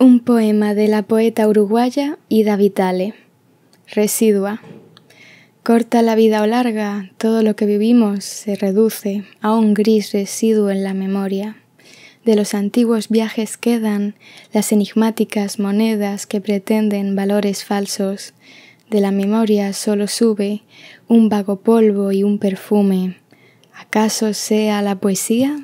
Un poema de la poeta uruguaya Ida Vitale. Residua. Corta la vida o larga, todo lo que vivimos se reduce a un gris residuo en la memoria. De los antiguos viajes quedan las enigmáticas monedas que pretenden valores falsos. De la memoria solo sube un vago polvo y un perfume. ¿Acaso sea la poesía?